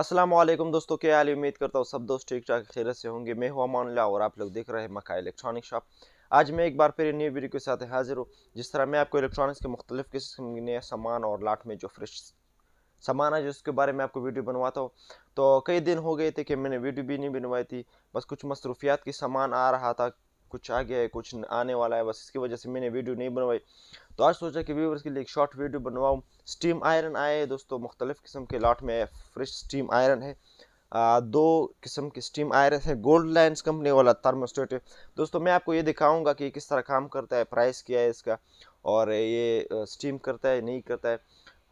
असलम दोस्तों क्या हाल उम्मीद करता हूँ सब दोस्त ठीक ठाक खैरत से होंगे मैं हुआ मानला और आप लोग देख रहे हैं मका इलेक्ट्रॉनिक शॉप आज मैं एक बार फिर न्यू वीडियो के साथ हाजिर हूँ जिस तरह मैं आपको इलेक्ट्रॉनिक्स के मुख्तलिफ किस्म के सामान और लाट में जो फ्रेश सामान है जिसके बारे में आपको वीडियो बनवाता हूँ तो कई दिन हो गए थे कि मैंने वीडियो भी नहीं बनवाई थी बस कुछ मसरूफियात के सामान आ रहा था कुछ आ गया है कुछ आने वाला है बस इसकी वजह से मैंने वीडियो नहीं बनवाई तो आज सोचा कि व्यूवर्स के लिए एक शॉर्ट वीडियो बनवाऊँ स्टीम आयरन आए है दोस्तों मुख्तलिफ़ किस्म के लॉट में फ्रेश स्टीम आयरन है आ, दो किस्म के स्टीम आयरन है गोल्ड लाइन्स कंपनी वाला थर्मोस्टेट दोस्तों मैं आपको ये दिखाऊँगा कि किस तरह काम करता है प्राइस क्या है इसका और ये स्टीम करता है नहीं करता है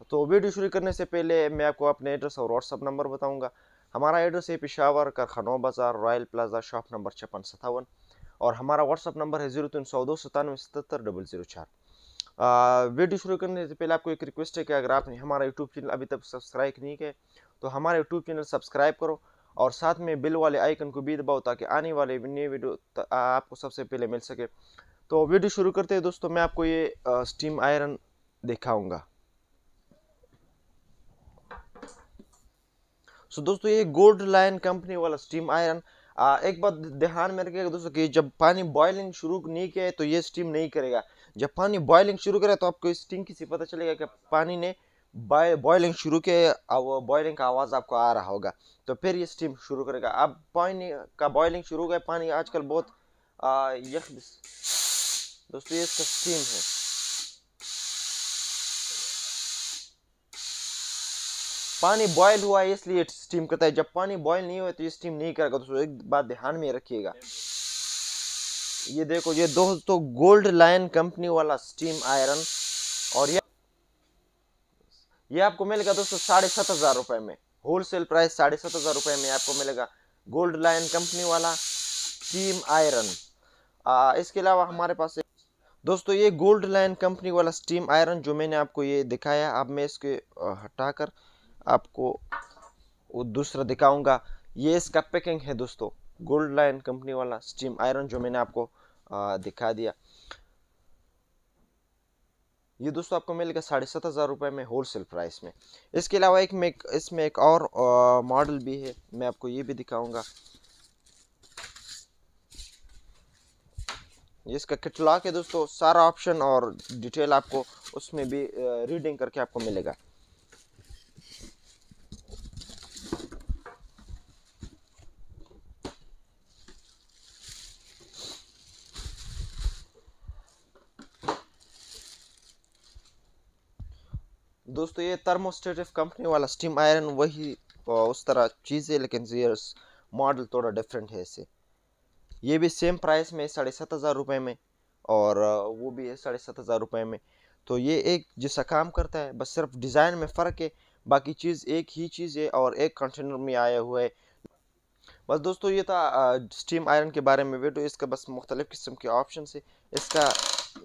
तो वीडियो शुरू करने से पहले मैं आपको अपने एड्रेस और व्हाट्सअप नंबर बताऊँगा हमारा एड्रेस है पिशावर कारखानों बाज़ार रॉयल प्लाजा शॉप नंबर छप्पन सतावन और हमारा व्हाट्सअप नंबर है जीरो तीन सौ दो सतानवे सतहत्तर डबल जीरो चार वीडियो शुरू करने से पहले आपको एक रिक्वेस्ट है कि अगर आपने हमारा यूट्यूब चैनल अभी तक सब्सक्राइब नहीं किया तो हमारा यूट्यूब चैनल सब्सक्राइब करो और साथ में बिल वाले आइकन को भी दबाओ ताकि आने वाले नए वीडियो आपको सबसे पहले मिल सके तो वीडियो शुरू करते हैं दोस्तों मैं आपको ये स्टीम आयरन दिखाऊंगा सो so, दोस्तों ये गोल्ड लाइन कंपनी वाला स्टीम आयरन आ, एक बात ध्यान में रखिएगा दोस्तों कि जब पानी बॉयलिंग शुरू नहीं किया है तो ये स्टीम नहीं करेगा जब पानी बॉयलिंग शुरू करे तो आपको स्टीम की से पता चलेगा कि पानी ने बॉयलिंग शुरू किया वो बॉयलिंग का आवाज़ आपको आ रहा होगा तो फिर ये स्टीम शुरू करेगा अब पानी का बॉयलिंग शुरू हो गया पानी आजकल बहुत यख दोस्तों ये इसका स्टीम है पानी बॉयल हुआ है इसलिए स्टीम करता है जब पानी बॉयल नहीं हुआ तो ये स्टीम नहीं करेगा दोस्तों एक बात ध्यान में रखिएगा ये देखो ये दोस्तों गोल्ड लाइन कंपनी वाला स्टीम आयरन और ये ये आपको मिलेगा दोस्तों साढ़े सात हज़ार रुपए में होलसेल प्राइस साढ़े सात हज़ार रुपए में आपको मिलेगा गोल्ड लाइन कंपनी वाला स्टीम आयरन आ, इसके अलावा हमारे पास दोस्तों ये गोल्ड लाइन कंपनी वाला स्टीम आयरन जो मैंने आपको ये दिखाया अब मैं इसके हटाकर आपको वो दूसरा दिखाऊंगा ये इसका पैकिंग है दोस्तों गोल्ड लाइन कंपनी वाला स्टीम आयरन जो मैंने आपको आ, दिखा दिया ये दोस्तों आपको मिलेगा साढ़े सात हज़ार रुपये में होलसेल प्राइस में इसके अलावा एक में इसमें एक और मॉडल भी है मैं आपको ये भी दिखाऊंगा ये इसका कैटलॉग है दोस्तों सारा ऑप्शन और डिटेल आपको उसमें भी रीडिंग करके आपको मिलेगा दोस्तों ये थर्मोस्टेटिव कंपनी वाला स्टीम आयरन वही उस तरह चीज़ है लेकिन ये मॉडल थोड़ा डिफरेंट है इसे ये भी सेम प्राइस में साढ़े सात हज़ार रुपये में और वो भी है साढ़े सात हज़ार रुपये में तो ये एक जैसा काम करता है बस सिर्फ डिज़ाइन में फ़र्क है बाकी चीज़ एक ही चीज़ है और एक कंटेनर में आया हुआ है बस दोस्तों ये था स्टीम आयरन के बारे में वीडियो इसका बस मुख्तलिफ़ किस्म के ऑप्शन है इसका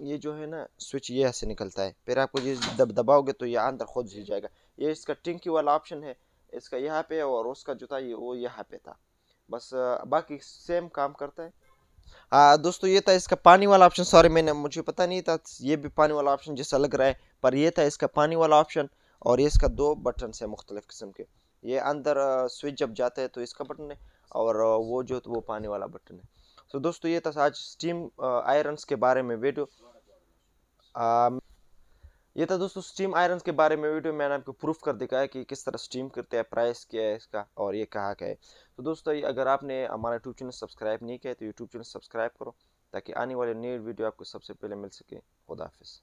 ये जो है ना स्विच ये ऐसे निकलता है फिर आपको ये दब दबाओगे तो ये अंदर खुद झिल जाएगा ये इसका टिंकी वाला ऑप्शन है इसका यहाँ पे और उसका जो था ये वो यहाँ पे था बस बाकी सेम काम करता है हाँ दोस्तों ये था इसका पानी वाला ऑप्शन सॉरी मैंने मुझे पता नहीं था ये भी पानी वाला ऑप्शन जैसा लग रहा है पर यह था इसका पानी वाला ऑप्शन और ये इसका दो बटन है मुख्तलिफ किस्म के ये अंदर स्विच जब जाता है तो इसका बटन है और वो जो तो वो पानी वाला बटन है तो दोस्तों ये था आज स्टीम आयरन्स के बारे में वीडियो ये था दोस्तों स्टीम आयरन्स के बारे में वीडियो मैंने आपको प्रूफ कर दिखाया कि किस तरह स्टीम करते हैं प्राइस क्या है इसका और ये कहाँ का है तो दोस्तों अगर आपने हमारा यूट्यूब चैनल सब्सक्राइब नहीं किया तो यूट्यूब चैनल सब्सक्राइब करो ताकि आने वाले नए वीडियो आपको सबसे पहले मिल सके खुदाफिज़